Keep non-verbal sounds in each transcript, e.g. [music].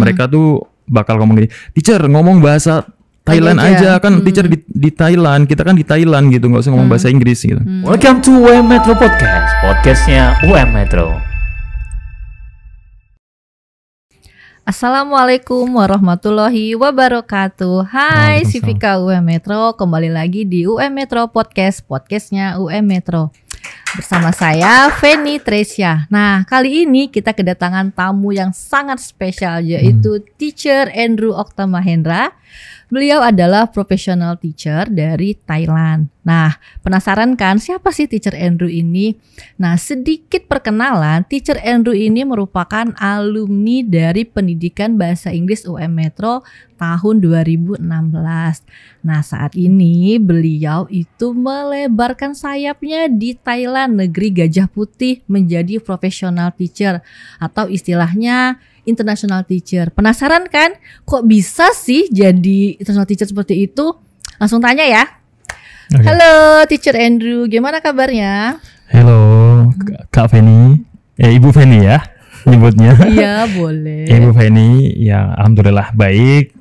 Mereka tuh bakal ngomong gini, "Teacher, ngomong bahasa Thailand aja, aja. kan hmm. teacher di, di Thailand kita kan di Thailand gitu Gak usah ngomong hmm. bahasa Inggris gitu. Hmm. Welcome to UM Metro Podcast, podcastnya UM Metro. Assalamualaikum warahmatullahi wabarakatuh. Hai Sivika UM Metro, kembali lagi di UM Metro Podcast, podcastnya UM Metro bersama saya Feni Tresya. Nah, kali ini kita kedatangan tamu yang sangat spesial yaitu hmm. teacher Andrew Mahendra. Beliau adalah professional teacher dari Thailand. Nah, penasaran kan siapa sih teacher Andrew ini? Nah, sedikit perkenalan, teacher Andrew ini merupakan alumni dari pendidikan bahasa Inggris UM Metro tahun 2016. Nah, saat ini beliau itu melebarkan sayapnya di Thailand, negeri Gajah Putih menjadi professional teacher atau istilahnya international teacher. Penasaran kan? Kok bisa sih jadi international teacher seperti itu? Langsung tanya ya. Okay. Halo, teacher Andrew, gimana kabarnya? Halo, Kak Feni. Eh, Ibu Feni ya nyebutnya. Iya, boleh. Ibu Feni, ya alhamdulillah baik.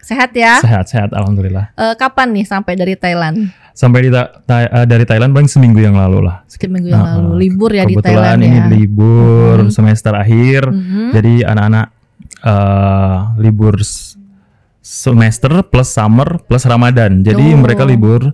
Sehat ya? Sehat, sehat alhamdulillah. Uh, kapan nih sampai dari Thailand? sampai di ta eh, dari Thailand paling seminggu yang lalu lah. Seminggu yang nah, lalu libur ya di Thailand ya. Kebetulan ini libur mm -hmm. semester akhir. Mm -hmm. Jadi anak-anak uh, libur semester plus summer plus Ramadan. Jadi oh. mereka libur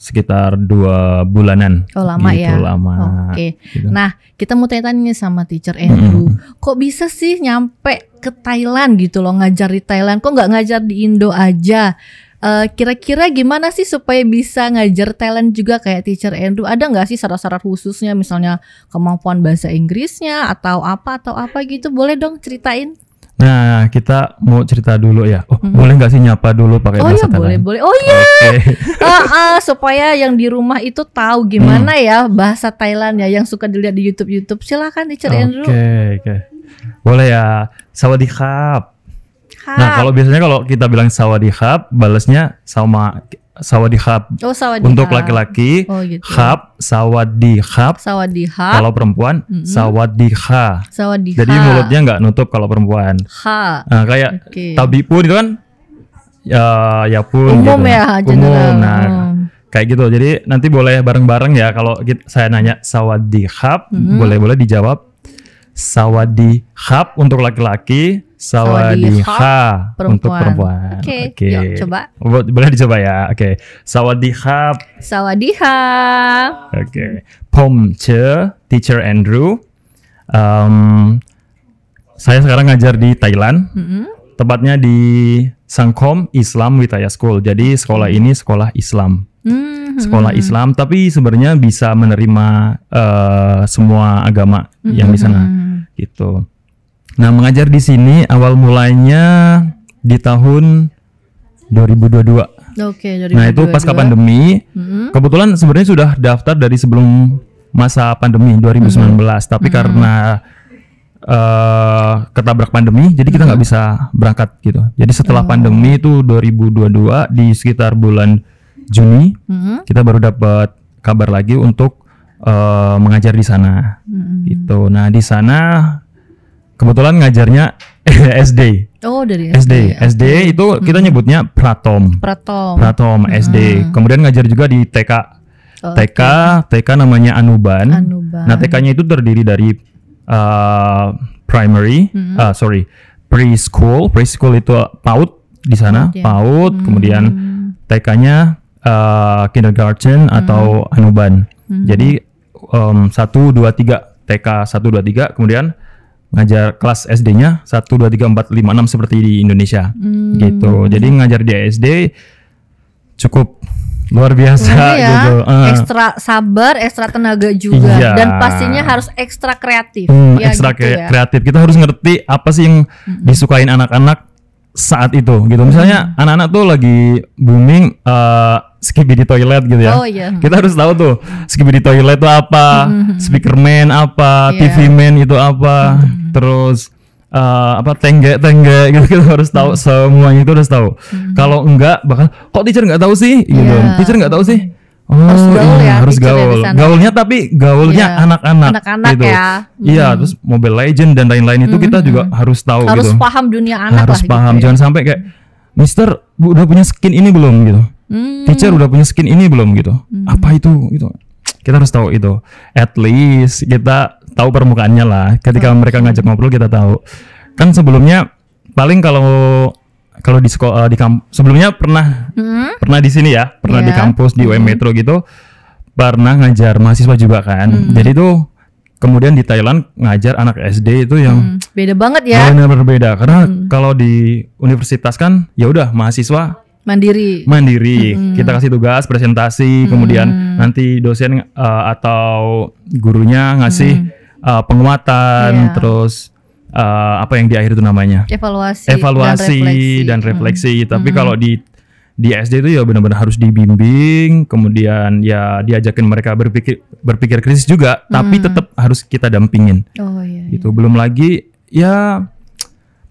sekitar dua bulanan. Oh lama gitu, ya. Lama. Oke. okay. Gitu. Nah kita mau tanya-tanya sama teacher Andrew, mm -hmm. kok bisa sih nyampe ke Thailand gitu loh ngajar di Thailand? Kok nggak ngajar di Indo aja? kira eh, kira-kira gimana sih supaya bisa ngajar talent juga kayak teacher Andrew? Ada nggak sih syarat-syarat khususnya misalnya kemampuan bahasa Inggrisnya atau apa atau apa gitu? Boleh dong ceritain? Nah, kita mau cerita dulu ya. Oh, hmm. boleh nggak sih nyapa dulu pakai oh, bahasa iya, ya boleh, boleh. Oh iya. Okay. uh, uh, supaya yang di rumah itu tahu gimana hmm. ya bahasa Thailand ya yang suka dilihat di YouTube-YouTube. Silakan Teacher okay, Andrew. Oke, okay. Boleh ya. Sawadikap. Nah, kalau biasanya kalau kita bilang sawadihab, balasnya sama sawadihab. Oh, sawadihab. Untuk laki-laki, oh, gitu. hab, sawadihab. Sawadihab. Kalau perempuan, mm-hmm. sawadiha. Sawadiha. Jadi mulutnya nggak nutup kalau perempuan. Ha. Nah, kayak okay. tabi pun itu kan ya ya pun umum gitu. ya umum nah mm. kayak gitu jadi nanti boleh bareng-bareng ya kalau kita, saya nanya sawadihab mm-hmm. boleh boleh dijawab sawadihab untuk laki-laki Sawadiha perempuan. untuk perempuan. Oke, okay, okay. coba. Boleh dicoba ya. Oke. Okay. Sawadiha. Sawadiha. Oke. Okay. Pomche, teacher Andrew. Um, saya sekarang ngajar di Thailand. Mm -hmm. Tepatnya di Sangkom Islam Witaya School. Jadi sekolah mm-hmm. ini sekolah Islam. Mm-hmm. Sekolah Islam, tapi sebenarnya bisa menerima uh, semua agama mm-hmm. yang di sana. Gitu Nah, mengajar di sini awal mulainya di tahun 2022. Oke, okay, 2022. Nah, itu pasca pandemi. Mm-hmm. Kebetulan sebenarnya sudah daftar dari sebelum masa pandemi 2019, mm-hmm. tapi mm-hmm. karena uh, ketabrak pandemi, jadi kita nggak hmm bisa berangkat gitu. Jadi setelah oh. pandemi itu 2022 di sekitar bulan Juni, hmm kita baru dapat kabar lagi untuk uh, mengajar di sana. Mm-hmm. Gitu. Nah, di sana kebetulan ngajarnya SD. [laughs] Oh, dari SD. SD, ya. SD okay. Hmm. itu kita hmm. nyebutnya pratom. Pratom. Pratom hmm. SD. Kemudian ngajar juga di TK. Oh, TK, okay. TK namanya Anuban. Anuban. Nah, TK-nya itu terdiri dari uh, primary, hmm. uh, sorry, preschool. Preschool itu PAUD di sana, oh, PAUD. Hmm. Kemudian TK-nya uh, kindergarten hmm. atau Anuban. Hmm. Jadi um, 1 2 3 TK 1 2 3 kemudian ngajar kelas SD-nya satu dua tiga empat lima enam seperti di Indonesia. Hmm. Gitu. Jadi ngajar di SD cukup luar biasa nah, ya. gitu. Uh. Ekstra sabar, ekstra tenaga juga iya. dan pastinya harus ekstra kreatif. Hmm, ya, ekstra gitu kre ya. kreatif. Kita harus ngerti apa sih yang -hmm. disukain anak-anak saat itu gitu. Misalnya hmm. anak-anak tuh lagi booming uh, eh, skibidi toilet gitu ya. Oh, iya. Kita harus tahu tuh skibidi toilet itu apa, hmm. speakerman apa, yeah. TV man itu apa, hmm. terus uh, apa tengge tengge [laughs] gitu kita harus tahu semuanya itu harus tahu. Kalau enggak bakal kok teacher nggak tahu sih gitu. Yeah. Teacher nggak tahu sih Oh, harus hmm, gaul iya, ya, harus gaul. Ya Gaulnya tapi gaulnya iya, anak-anak. Iya. Anak-anak gitu. ya. Iya, hmm. terus Mobile Legend dan lain-lain itu hmm, kita juga hmm. harus tahu harus gitu. paham dunia anak Harus lah, gitu paham, gitu ya. jangan sampai kayak Mister udah punya skin ini belum gitu. Hmm. Teacher udah punya skin ini belum gitu. Hmm. Apa itu gitu. Kita harus tahu itu. At least kita tahu permukaannya lah. Ketika oh. mereka ngajak ngobrol kita tahu. Kan sebelumnya paling kalau kalau di sekolah eh, di kamp sebelumnya pernah hmm? pernah di sini ya pernah yeah. di iya. kampus di UM hmm. Metro gitu pernah ngajar mahasiswa juga kan hmm. jadi tuh kemudian di Thailand ngajar anak SD itu yang hmm. beda banget ya benar berbeda karena hmm. kalau di universitas kan ya udah mahasiswa mandiri mandiri hmm. kita kasih tugas presentasi hmm. kemudian nanti dosen uh, atau gurunya ngasih hmm. uh, penguatan yeah. terus uh, apa yang di akhir itu namanya evaluasi evaluasi dan refleksi, dan refleksi. Hmm. tapi hmm. kalau di di SD itu ya benar-benar harus dibimbing, kemudian ya diajakin mereka berpikir berpikir krisis juga, hmm. tapi tetap harus kita dampingin. Oh iya. iya. Itu belum lagi ya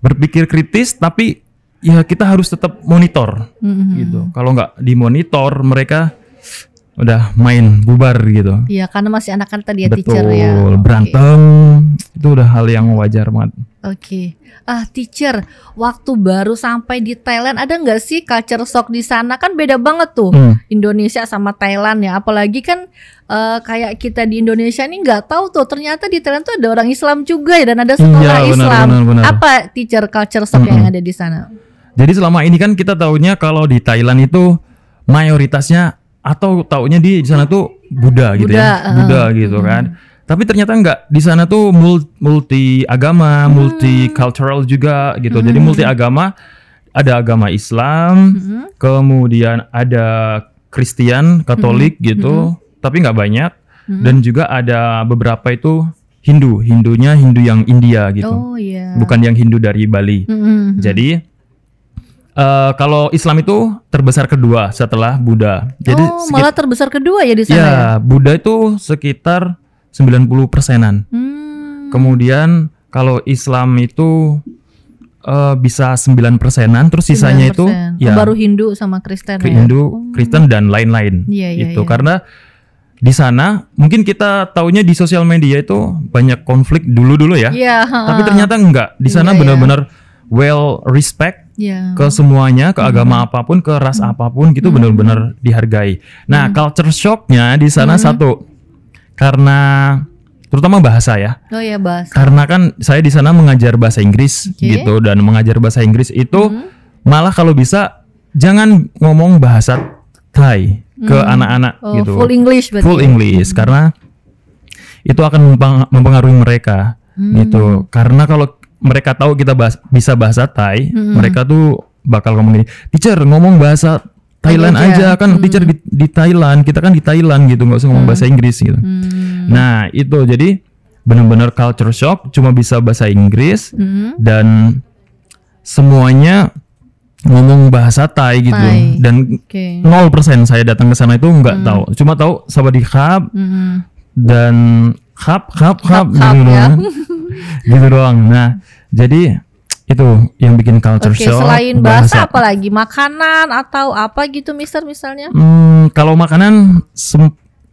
berpikir kritis tapi ya kita harus tetap monitor hmm. hmm, hmm. gitu. Kalau nggak dimonitor mereka udah main bubar gitu. Iya, karena masih anak-anak tadi ya Betul, teacher ya. Betul, berantem okay. itu udah hal yang wajar banget. Oke. Okay. Ah, teacher, waktu baru sampai di Thailand ada nggak sih culture shock di sana? Kan beda banget tuh hmm. Indonesia sama Thailand ya. Apalagi kan uh, kayak kita di Indonesia ini nggak tahu tuh ternyata di Thailand tuh ada orang Islam juga ya dan ada iya, sekolah ya, benar, Islam. benar, benar. Apa teacher culture shock hmm. yang ada di sana? Jadi selama ini kan kita tahunya kalau di Thailand itu mayoritasnya atau taunya di sana tuh Buddha gitu ya, Buddha, ya uh, Buddha gitu uh, kan tapi ternyata enggak di sana tuh multi agama hmm. multi cultural juga gitu Uh. jadi multi agama ada agama Islam uh. kemudian ada Kristen Katolik uh. gitu uh. tapi enggak banyak Uh. dan juga ada beberapa itu Hindu Hindunya Hindu yang India gitu oh, yeah. bukan yang Hindu dari Bali Uh. jadi Eh, kalau Islam itu terbesar kedua setelah Buddha. Jadi oh, sekitar, malah terbesar kedua ya di sana. Ya, ya? Buddha itu sekitar 90 persenan. Hmm. Kemudian kalau Islam itu uh, bisa sembilan persenan, terus sisanya 9%. itu ya baru Hindu sama Kristen. Ya? Hindu, Oh. Kristen dan lain-lain. Iya, iya. itu iya. karena di sana mungkin kita taunya di sosial media itu banyak konflik dulu-dulu ya. Iya. Tapi ternyata enggak. Di sana ya? benar-benar well respect yeah. ke semuanya, ke agama mm. apapun, ke ras mm. apapun gitu mm. benar-benar dihargai. Nah, mm. culture shocknya di sana mm. satu karena terutama bahasa ya. Oh ya bahasa. Karena kan saya di sana mengajar bahasa Inggris okay. gitu dan mengajar bahasa Inggris itu hmm. malah kalau bisa jangan ngomong bahasa Thai ke hmm. anak-anak oh, gitu. Full English berarti. Full ya? English hmm. karena itu akan mempengaruhi mereka hmm. gitu. Karena kalau mereka tahu kita bahas, bisa bahasa Thai, hmm mereka tuh bakal ngomong gini, teacher ngomong bahasa Thailand aja, iya, aja. kan mm teacher di, di Thailand, kita kan di Thailand gitu, nggak usah ngomong hmm bahasa mm. Inggris gitu. hmm Nah itu jadi benar-benar culture shock, cuma bisa bahasa Inggris hmm dan semuanya ngomong bahasa Thai gitu Thai. dan okay. persen saya datang ke sana itu nggak hmm tahu, cuma tahu sama di hub mm-hmm. dan hub hub hub, hub, gitu doang nah jadi itu yang bikin culture okay, shock. Selain bahasa, bahasa apalagi makanan atau apa gitu Mister misalnya? Hmm, kalau makanan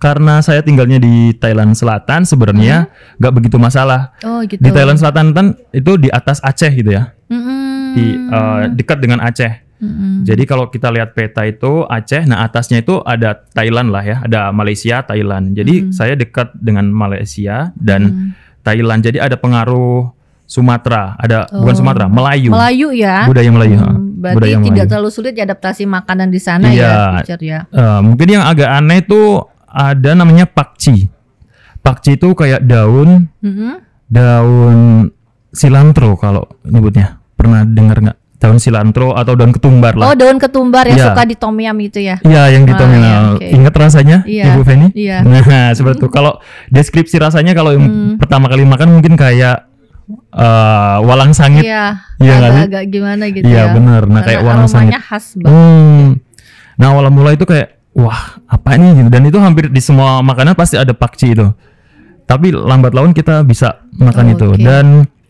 karena saya tinggalnya di Thailand Selatan sebenarnya hmm? nggak -hmm. begitu masalah. Oh gitu. Di Thailand Selatan kan itu di atas Aceh gitu ya. Mm -hmm. Di uh, dekat dengan Aceh. -hmm. Jadi kalau kita lihat peta itu Aceh, nah atasnya itu ada Thailand lah ya, ada Malaysia, Thailand. Jadi -hmm. saya dekat dengan Malaysia dan -hmm Thailand. Jadi ada pengaruh Sumatera, ada oh. bukan Sumatera, Melayu. Melayu ya. Budaya Melayu. Hmm, berarti budaya tidak terlalu sulit adaptasi makanan di sana iya. ya, Richard, ya. Uh, mungkin yang agak aneh itu ada namanya pakci. Pakci itu kayak daun, mm -hmm. daun silantro kalau nyebutnya. Pernah dengar nggak? daun silantro atau daun ketumbar lah. Oh, daun ketumbar yang ya. suka di tom yum itu ya. Iya, yang di inget ah, tom yum. Ya, nah, okay. Ingat rasanya ya. Ibu Feni? Iya. [laughs] Nah, seperti itu. Kalau deskripsi rasanya kalau hmm. pertama kali makan mungkin kayak uh, walang sangit. Iya. Iya agak, agak gimana gitu iya, ya. Iya, benar. Nah, Karena kayak walang sangit. khas banget. Hmm. Nah, awal mula itu kayak wah, apa ini gitu. Dan itu hampir di semua makanan pasti ada pakci itu. Tapi lambat laun kita bisa makan oh, itu okay. dan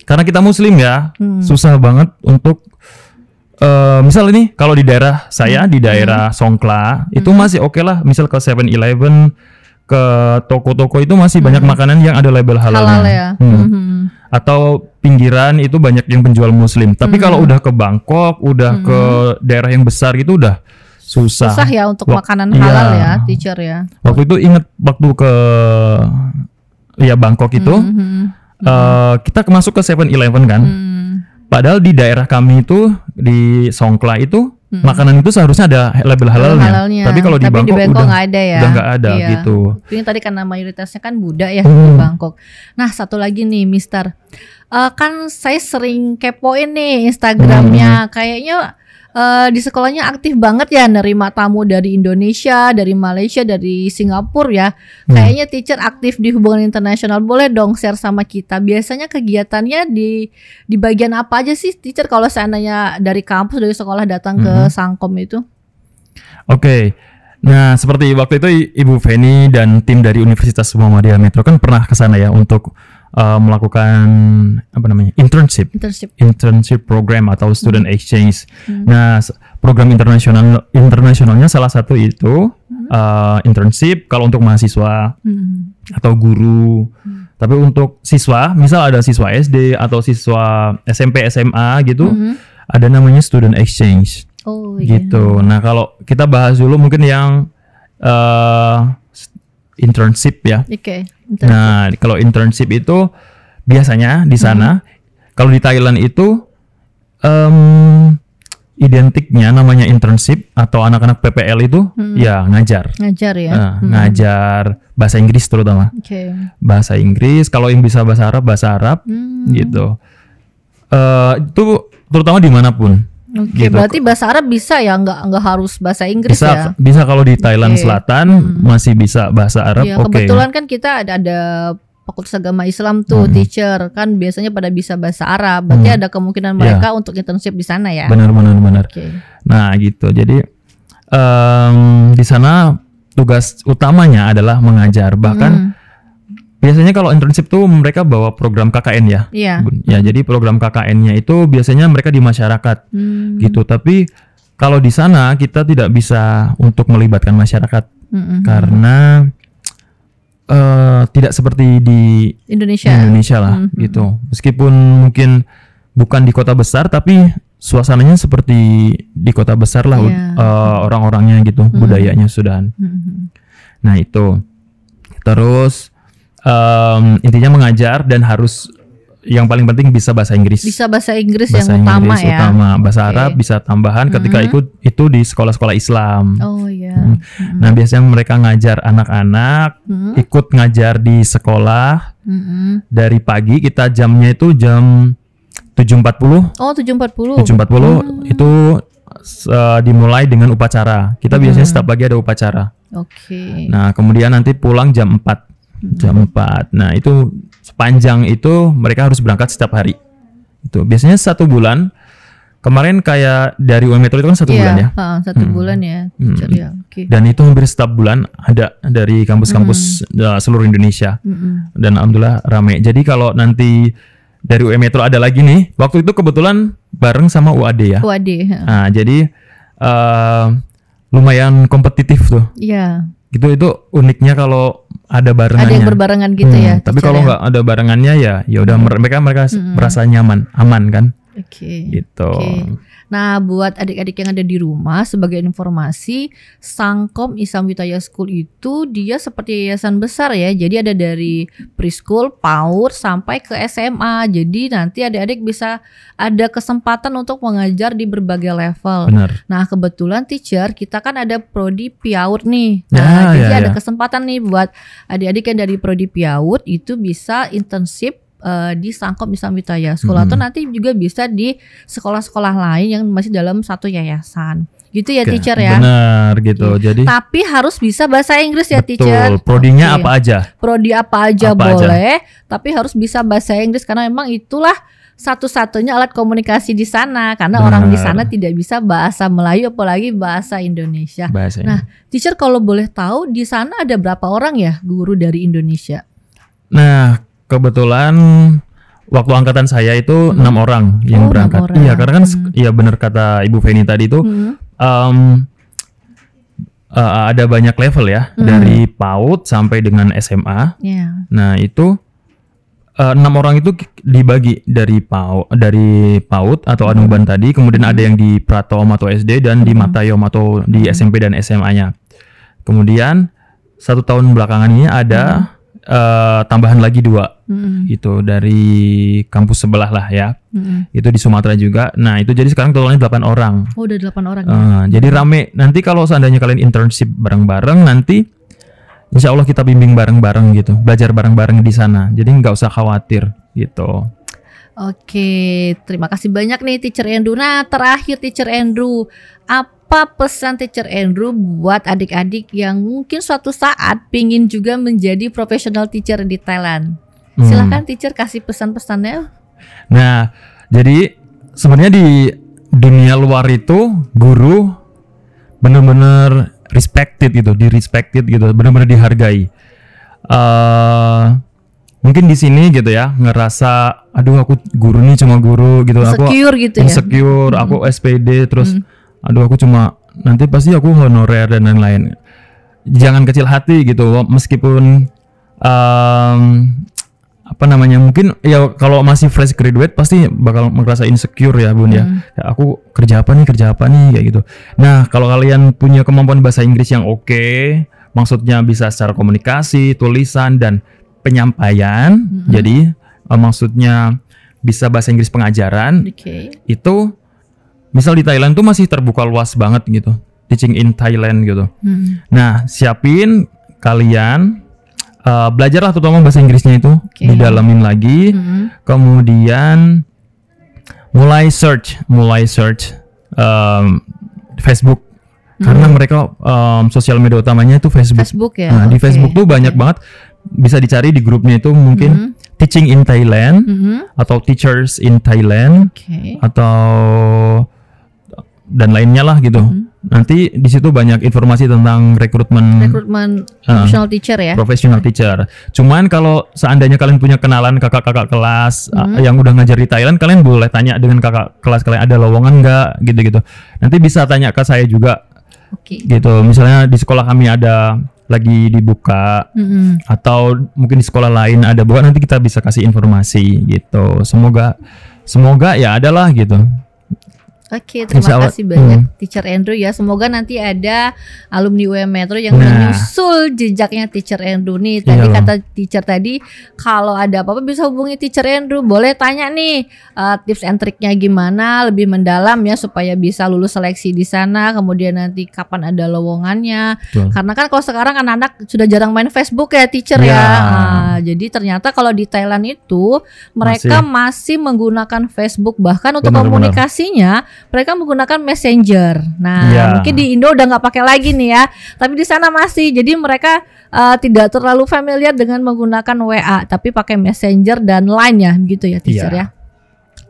karena kita muslim ya, hmm. susah banget untuk Uh, misal ini kalau di daerah saya hmm. di daerah hmm. Songkla itu hmm. masih oke okay lah misal ke 7-Eleven ke toko-toko itu masih banyak hmm. makanan yang ada label halalnya. halal ya. hmm. Hmm. hmm, hmm. atau pinggiran itu banyak yang penjual muslim tapi hmm. kalau hmm. udah ke Bangkok udah hmm. ke daerah yang besar gitu udah susah susah ya untuk Wak makanan iya. halal iya. ya teacher ya waktu itu inget waktu ke ya Bangkok itu hmm. Hmm. Uh, kita masuk ke 7-Eleven kan hmm Padahal di daerah kami itu di Songkla itu hmm. makanan itu seharusnya ada label halalnya. halalnya. Tapi kalau di Bangkok, di Bangkok udah nggak ada ya. Udah gak ada iya. gitu. Ini tadi karena mayoritasnya kan Buddha ya hmm. di Bangkok. Nah satu lagi nih Mister, uh, kan saya sering kepoin nih Instagramnya, hmm. kayaknya uh, di sekolahnya aktif banget ya nerima tamu dari Indonesia, dari Malaysia, dari Singapura ya. Hmm. Kayaknya teacher aktif di hubungan internasional. Boleh dong share sama kita. Biasanya kegiatannya di di bagian apa aja sih teacher kalau seandainya dari kampus dari sekolah datang hmm. ke Sangkom itu? Oke. Okay. Nah, seperti waktu itu Ibu Feni dan tim dari Universitas Muhammadiyah Metro kan pernah ke sana ya untuk uh, melakukan apa namanya internship internship, internship program atau student hmm. exchange. Hmm. Nah program internasional internasionalnya salah satu itu hmm. uh, internship kalau untuk mahasiswa hmm. atau guru. Hmm. Tapi untuk siswa, misal ada siswa SD atau siswa SMP SMA gitu, -hmm. ada namanya student exchange. Oh iya. gitu. Yeah. Nah kalau kita bahas dulu mungkin yang uh, internship ya. Oke. Okay, Nah, kalau internship itu biasanya di sana, hmm. kalau di Thailand itu um, identiknya namanya internship atau anak-anak PPL itu hmm. ya ngajar. Ngajar ya. Nah, hmm. Ngajar bahasa Inggris terutama. Okay. Bahasa Inggris, kalau yang bisa bahasa Arab bahasa Arab hmm. gitu. Uh, itu terutama dimanapun okay, gitu. berarti bahasa Arab bisa ya, nggak nggak harus bahasa Inggris bisa, ya? Bisa kalau di Thailand okay. Selatan hmm. masih bisa bahasa Arab. Iya, ya, okay. kebetulan kan kita ada ada fakultas agama Islam tuh hmm. teacher kan biasanya pada bisa bahasa Arab berarti hmm. ada kemungkinan iya. mereka yeah. untuk internship di sana ya benar benar benar okay. nah gitu jadi um, di sana tugas utamanya adalah mengajar bahkan hmm Biasanya kalau internship tuh mereka bawa program KKN ya. Iya. Ya, jadi program KKN-nya itu biasanya mereka di masyarakat. Hmm. Gitu. Tapi kalau di sana kita tidak bisa untuk melibatkan masyarakat hmm karena uh, tidak seperti di Indonesia. Di Indonesia lah hmm gitu. Meskipun mungkin bukan di kota besar tapi suasananya seperti di kota besar lah yeah. Iya. uh, orang-orangnya gitu, hmm budayanya Sudan. hmm Nah, itu. Terus um, intinya mengajar dan harus yang paling penting bisa bahasa Inggris. Bisa bahasa Inggris bahasa yang utama Inggris ya. utama, bahasa okay. Arab bisa tambahan ketika mm -hmm. ikut itu di sekolah-sekolah Islam. Oh iya. Yeah. Mm -hmm. Nah, biasanya mereka ngajar anak-anak mm -hmm. ikut ngajar di sekolah. Mm -hmm. Dari pagi kita jamnya itu jam 7.40. Oh, 7.40. 7.40 hmm. itu uh, dimulai dengan upacara. Kita hmm. biasanya setiap pagi ada upacara. Oke. Okay. Nah, kemudian nanti pulang jam 4 jam 4 nah itu sepanjang itu mereka harus berangkat setiap hari itu biasanya satu bulan kemarin kayak dari UM itu kan satu yeah, bulan ya uh, satu hmm. bulan ya hmm. Ya, okay. dan itu hampir setiap bulan ada dari kampus-kampus hmm. Eh, seluruh Indonesia hmm. dan alhamdulillah ramai. jadi kalau nanti dari UM Metro ada lagi nih. Waktu itu kebetulan bareng sama UAD ya. UAD. Nah, jadi uh, lumayan kompetitif tuh. Iya. Gitu itu uniknya kalau ada barengannya. Ada yang berbarengan gitu ya, hmm, ya. Tapi kalau nggak ada barengannya ya ya udah hmm. mereka mereka hmm, hmm, hmm. merasa nyaman, aman kan? Oke. Okay. Gitu. Okay. Nah, buat adik-adik yang ada di rumah sebagai informasi, Sangkom Islam Witaya School itu dia seperti yayasan besar ya. Jadi ada dari preschool, PAUD sampai ke SMA. Jadi nanti adik-adik bisa ada kesempatan untuk mengajar di berbagai level. Benar. Nah, kebetulan teacher kita kan ada prodi PAUD nih. Ya, nah, ya, jadi ya, ada ya. kesempatan nih buat adik-adik yang dari prodi PAUD itu bisa internship uh, eh, di Sangkop Islam gitu ya Sekolah hmm. atau nanti juga bisa di sekolah-sekolah lain yang masih dalam satu yayasan. Gitu ya Oke, teacher ya. Benar gitu. Iya. Jadi Tapi harus bisa bahasa Inggris ya betul. teacher. Prodinya Oke. Iya. apa aja? Prodi apa aja apa boleh, aja. tapi harus bisa bahasa Inggris karena memang itulah satu-satunya alat komunikasi di sana karena Benar. orang di sana tidak bisa bahasa Melayu apalagi bahasa Indonesia. Bahasa nah, teacher kalau boleh tahu di sana ada berapa orang ya guru dari Indonesia? Nah, kebetulan waktu angkatan saya itu hmm. enam hmm. orang yang oh, berangkat. Orang. Iya, karena kan hmm. ya benar kata Ibu Feni tadi itu hmm. um, uh, ada banyak level ya hmm. dari PAUD sampai dengan SMA. Yeah. Nah, itu e, enam uh, orang itu dibagi dari PAUD dari PAUD atau Anuban hmm. tadi, kemudian hmm. ada yang di prato atau SD dan hmm. di Matayom atau di hmm. SMP dan SMA-nya. Kemudian satu tahun belakangan ini ada hmm. uh, tambahan lagi dua hmm itu dari kampus sebelah lah ya mm-hmm. itu di Sumatera juga nah itu jadi sekarang totalnya 8 orang oh udah 8 orang uh, ya. Ah, jadi rame nanti kalau seandainya kalian internship bareng-bareng nanti Insya Allah kita bimbing bareng-bareng gitu, belajar bareng-bareng di sana. Jadi nggak usah khawatir gitu. Oke, terima kasih banyak nih Teacher Andrew. Nah, terakhir Teacher Andrew, apa pesan Teacher Andrew buat adik-adik yang mungkin suatu saat pingin juga menjadi profesional teacher di Thailand? Hmm. Silahkan teacher kasih pesan-pesannya. Nah, jadi sebenarnya di dunia luar itu guru benar-benar respected gitu, di respected gitu, benar-benar dihargai. Uh, mungkin di sini gitu ya ngerasa aduh aku guru nih cuma guru gitu secure aku gitu ya. insecure ya? aku hmm. SPD terus hmm. aduh aku cuma nanti pasti aku honorer dan lain-lain jangan kecil hati gitu meskipun um, apa namanya mungkin ya kalau masih fresh graduate pasti bakal merasa insecure ya bun ya. hmm. ya. aku kerja apa nih kerja apa nih kayak gitu nah kalau kalian punya kemampuan bahasa Inggris yang oke okay, maksudnya bisa secara komunikasi tulisan dan penyampaian hmm. jadi uh, maksudnya bisa bahasa Inggris pengajaran okay. itu misal di Thailand tuh masih terbuka luas banget gitu teaching in Thailand gitu hmm. nah siapin kalian uh, belajarlah terutama bahasa Inggrisnya itu okay. didalamin lagi. Hmm. Kemudian mulai search, mulai search um, Facebook hmm. karena mm-hmm. mereka um, sosial media utamanya itu Facebook. Facebook ya. Nah, di Facebook tuh banyak okay. banget bisa dicari di grupnya itu mungkin hmm. teaching in Thailand hmm. atau teachers in Thailand okay. atau dan lainnya lah gitu. Hmm nanti di situ banyak informasi tentang rekrutmen rekrutmen uh, teacher ya. Professional teacher. Cuman kalau seandainya kalian punya kenalan kakak-kakak kelas eh, hmm. yang udah ngajar di Thailand, kalian boleh tanya dengan kakak kelas kalian ada lowongan nggak gitu-gitu. Nanti bisa tanya ke saya juga. Okay. Gitu. Misalnya di sekolah kami ada lagi dibuka mm-hmm. atau mungkin di sekolah lain ada buat, nanti kita bisa kasih informasi gitu semoga semoga ya adalah gitu Oke, terima Allah. kasih banyak hmm. Teacher Andrew ya. Semoga nanti ada alumni UM Metro yang nah. menyusul jejaknya Teacher Andrew nih. Tadi Iyalah. kata teacher tadi kalau ada apa-apa bisa hubungi Teacher Andrew. Boleh tanya nih uh, tips and triknya gimana lebih mendalam ya supaya bisa lulus seleksi di sana. Kemudian nanti kapan ada lowongannya. Betul. Karena kan kalau sekarang anak-anak sudah jarang main Facebook ya Teacher ya. ya. Nah, jadi ternyata kalau di Thailand itu mereka masih, masih menggunakan Facebook bahkan untuk benar, komunikasinya benar mereka menggunakan messenger. Nah, yeah. mungkin di Indo udah nggak pakai lagi nih ya, tapi di sana masih. Jadi mereka uh, tidak terlalu familiar dengan menggunakan WA, tapi pakai messenger dan line ya, gitu ya, teacher yeah. ya.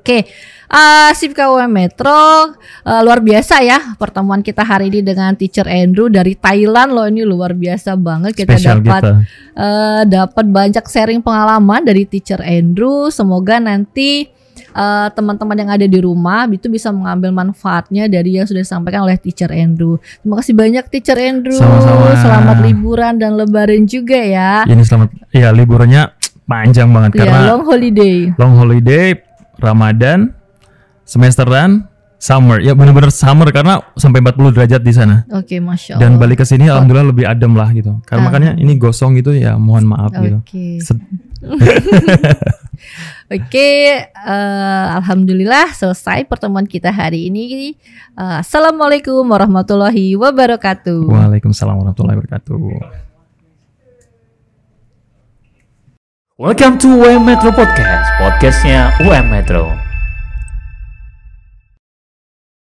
Oke, okay. uh, eh, Sipka UM Metro uh, luar biasa ya pertemuan kita hari ini dengan Teacher Andrew dari Thailand loh ini luar biasa banget kita Special dapat kita. Gitu. Uh, dapat banyak sharing pengalaman dari Teacher Andrew. Semoga nanti teman eh, teman-teman yang ada di rumah itu bisa mengambil manfaatnya dari yang sudah disampaikan oleh Teacher Andrew. Terima kasih banyak Teacher Andrew. Sama-sama. Selamat liburan dan lebaran juga ya. Ini selamat ya liburannya panjang banget ya, karena long holiday. Long holiday, Ramadan, semesteran, summer. Ya benar-benar summer karena sampai 40 derajat di sana. Oke, okay, masya Allah. Dan balik ke sini alhamdulillah lebih adem lah gitu. Karena ah. makanya ini gosong gitu ya mohon maaf okay. gitu. Oke. [laughs] [laughs] Oke, uh, alhamdulillah selesai pertemuan kita hari ini. Uh, Assalamualaikum warahmatullahi wabarakatuh. Waalaikumsalam warahmatullahi wabarakatuh. Welcome to UM Metro Podcast, podcastnya UM Metro.